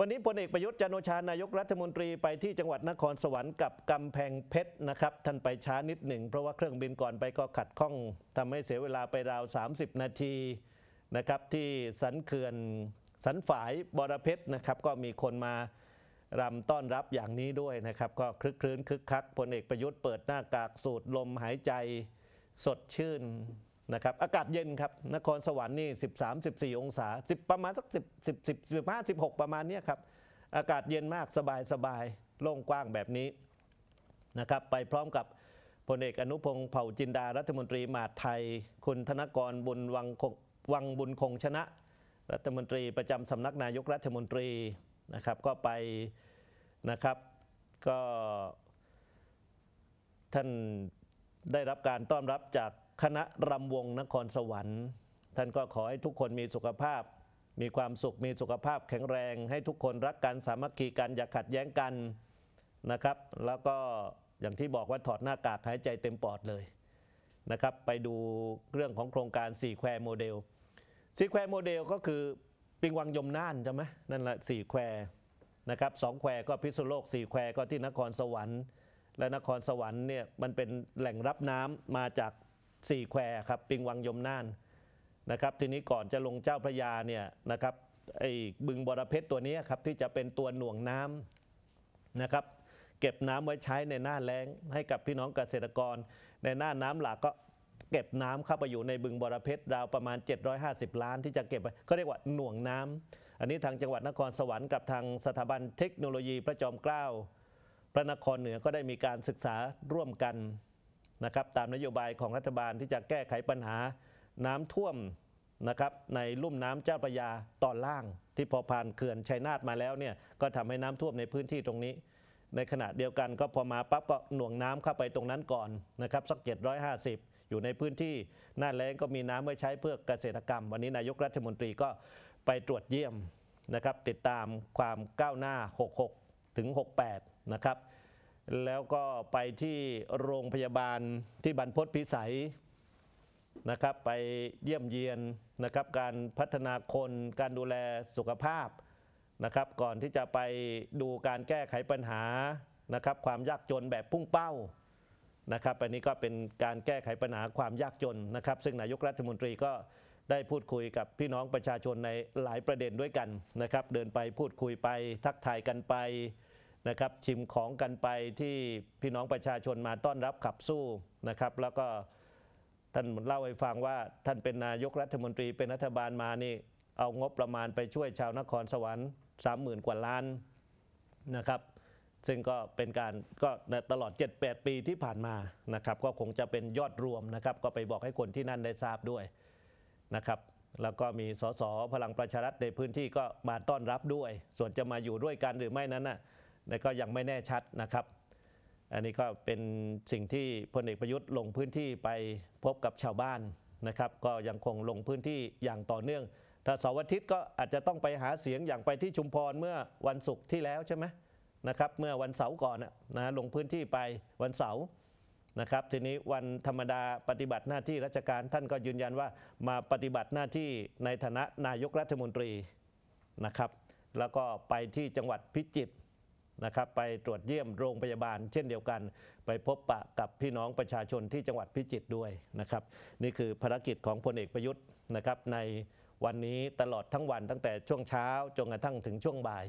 วันนี้พลเอกประยุทธ์จันโอชา นายกรัฐมนตรีไปที่จังหวัดนครสวรรค์กับกำแพงเพชรนะครับท่านไปช้านิดหนึ่งเพราะว่าเครื่องบินก่อนไปก็ขัดข้องทำให้เสียเวลาไปราว30 นาทีนะครับ ที่สันเขื่อนสันฝายบรเพชรนะครับ ก็มีคนมารำต้อนรับอย่างนี้ด้วยนะครับ ก็คลึกคลื้นคึกคักพลเอกประยุทธ์เปิดหน้ากากสูดลมหายใจสดชื่นนะครับอากาศเย็นครับนครสวรรค์นี่13 14องศา10ประมาณสัก10 10 15 16ประมาณนี้ครับอากาศเย็นมากสบายสบายโล่งกว้างแบบนี้นะครับไปพร้อมกับพลเอกอนุพงศ์เผ่าจินดารัฐมนตรีมหาดไทย คุณธนกรบุญวังวังบุญคงชนะ รัฐมนตรีประจำสำนักนายกรัฐมนตรีนะครับก็ไปนะครับก็ท่านได้รับการต้อนรับจากคณะรำวงนครสวรรค์ ท่านก็ขอให้ทุกคนมีสุขภาพ มีความสุขมีสุขภาพ แข็งแรงให้ทุกคนรักกันสามัคคีกันอย่าขัดแย้งกันนะครับ แล้วก็อย่างที่บอกว่าถอดหน้ากากหายใจเต็มปอดเลยนะครับไปดูเรื่องของโครงการสี่แควโมเดลสี่แควโมเดลก็คือปิงวังยมน่านใช่ไหมนั่นแหละสี่แควนะครับสองแควก็พิษณุโลกสี่แควก็ที่นครสวรรค์ และนครสวรรค์เนี่ยมันเป็นแหล่งรับน้ำมาจากสี่แควครับปิงวังยมน่านนะครับทีนี้ก่อนจะลงเจ้าพระยาเนี่ยนะครับไอ้บึงบรเพชรตัวนี้ครับที่จะเป็นตัวหน่วงน้ำนะครับ เก็บน้ำไว้ใช้ในหน้าแล้งให้กับพี่น้องเกษตรกร ในหน้าน้ำหลากก็เก็บน้ำเข้าไปอยู่ในบึงบรเพชรราวประมาณ 750 ล้าน ที่จะเก็บไ็เขาเรียกว่าหน่วงน้ำ อันนี้ทางจังหวัดนครสวรรค์กับทางสถาบันเทคโนโลยีพระจอมเกล้าพระนครเหนือก็ได้มีการศึกษาร่วมกันนะครับตามนโยบายของรัฐบาลที่จะแก้ไขปัญหา น้ำท่วมนะครับในลุ่มน้ำเจ้าพระยาตอนล่าง ที่พอผ่านเขื่อนชัยนาทมาแล้วเนี่ยก็ทำให้น้ำท่วมในพื้นที่ตรงนี้ ในขณะเดียวกันก็พอมาปั๊บก็หน่วงน้ำเข้าไปตรงนั้นก่อนนะครับ สักเจ็ดร้อยหาสิบอยู่ในพื้นที่หน้าแล้งก็มีน้ำไว้ใช้เพื่อเกษตรกรรม วันนี้นายกรัฐมนตรีก็ไปตรวจเยี่ยมนะครับ ติดตามความก้าวหน้า66ถึง68 นะครับแล้วก็ไปที่โรงพยาบาลที่บรรพตพิสัยนะครับไปเยี่ยมเยียนนะครับการพัฒนาคนการดูแลสุขภาพนะครับ ก่อนที่จะไปดูการแก้ไขปัญหานะครับ ความยากจนแบบพุ่งเป้านะครับอันนี้ก็เป็นการแก้ไขปัญหาความยากจนนะครับ ซึ่งนายกรัฐมนตรีก็ได้พูดคุยกับพี่น้องประชาชนในหลายประเด็นด้วยกันนะครับเดินไปพูดคุยไปทักทายกันไปนะครับชิมของกันไปที่พี่น้องประชาชนมาต้อนรับขับสู้นะครับ แล้วก็ท่านเล่าให้ฟังว่าท่านเป็นนายกรัฐมนตรีเป็นรัฐบาลมานี่เอางบประมาณไปช่วยชาวนครสวรรค์30,000กว่าล้านนะครับ ซึ่งก็เป็นการก็ตลอด 7-8 ปีที่ผ่านมานะครับ ก็คงจะเป็นยอดรวมนะครับ ก็ไปบอกให้คนที่นั่นได้ทราบด้วยนะครับ แล้วก็มีสสพลังประชารัฐในพื้นที่ก็มาต้อนรับด้วย ส่วนจะมาอยู่ด้วยกันหรือไม่นั้นนะ่ะแต่ก็ยังไม่แน่ชัดนะครับ อันนี้ก็เป็นสิ่งที่พลเอกประยุทธ์ลงพื้นที่ไปพบกับชาวบ้านนะครับ ก็ยังคงลงพื้นที่อย่างต่อเนื่องถ้าเสาร์อาทิตย์ก็อาจจะต้องไปหาเสียงอย่างไปที่ชุมพรเมื่อวันศุกร์ที่แล้วใช่ไหมนะครับ เมื่อวันเสาร์ก่อนนะลงพื้นที่ไปวันเสาร์นะครับ ทีนี้วันธรรมดาปฏิบัติหน้าที่ราชการท่านก็ยืนยันว่า มาปฏิบัติหน้าที่ในฐานะนายกรัฐมนตรีนะครับ แล้วก็ไปที่จังหวัดพิจิตรนะครับไปตรวจเยี่ยมโรงพยาบาลเช่นเดียวกัน ไปพบปะกับพี่น้องประชาชนที่จังหวัดพิจิตรด้วยนะครับนี่คือภารกิจของพลเอกประยุทธ์นะครับในวันนี้ตลอดทั้งวันตั้งแต่ช่วงเช้าจนกระทั่งถึงช่วงบ่าย